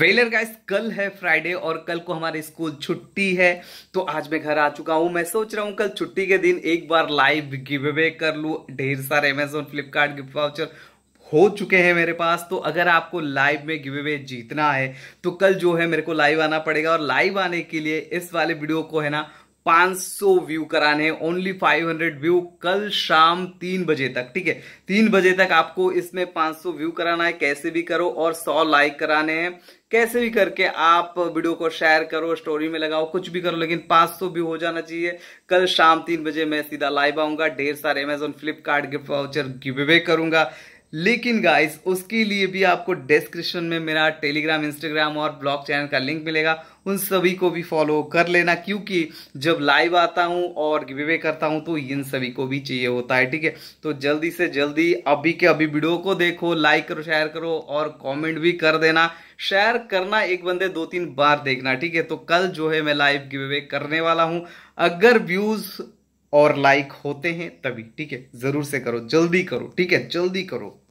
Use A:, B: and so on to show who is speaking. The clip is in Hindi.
A: वेलर गाइस कल है फ्राइडे और कल को हमारे स्कूल छुट्टी है तो आज मैं घर आ चुका हूं मैं सोच रहा हूं कल छुट्टी के दिन एक बार लाइव गिव अवे कर लूँ ढेर सारे अमेजोन फ्लिपकार्ट गिफ्ट वाउचर हो चुके हैं मेरे पास तो अगर आपको लाइव में गिव अवे जीतना है तो कल जो है मेरे को लाइव आना पड़ेगा और लाइव आने के लिए इस वाले वीडियो को है ना 500 व्यू कराने ओनली 500 व्यू कल शाम तीन बजे तक ठीक है तीन बजे तक आपको इसमें 500 व्यू कराना है कैसे भी करो और 100 लाइक कराने हैं कैसे भी करके आप वीडियो को शेयर करो स्टोरी में लगाओ कुछ भी करो लेकिन 500 व्यू हो जाना चाहिए कल शाम तीन बजे मैं सीधा लाइव आऊंगा ढेर सारे Amazon Flipkart gift voucher giveaway करूंगा लेकिन गाइस उसके लिए भी आपको डिस्क्रिप्शन में मेरा टेलीग्राम इंस्टाग्राम और ब्लॉग चैनल का लिंक मिलेगा उन सभी को भी फॉलो कर लेना क्योंकि जब लाइव आता हूं और गिवे करता हूं तो इन सभी को भी चाहिए होता है ठीक है तो जल्दी से जल्दी अभी के अभी वीडियो को देखो लाइक करो शेयर करो और कॉमेंट भी कर देना शेयर करना एक बंदे दो तीन बार देखना ठीक है तो कल जो है मैं लाइव गिवे करने वाला हूं अगर व्यूज और लाइक होते हैं तभी ठीक है ज़रूर से करो जल्दी करो ठीक है जल्दी करो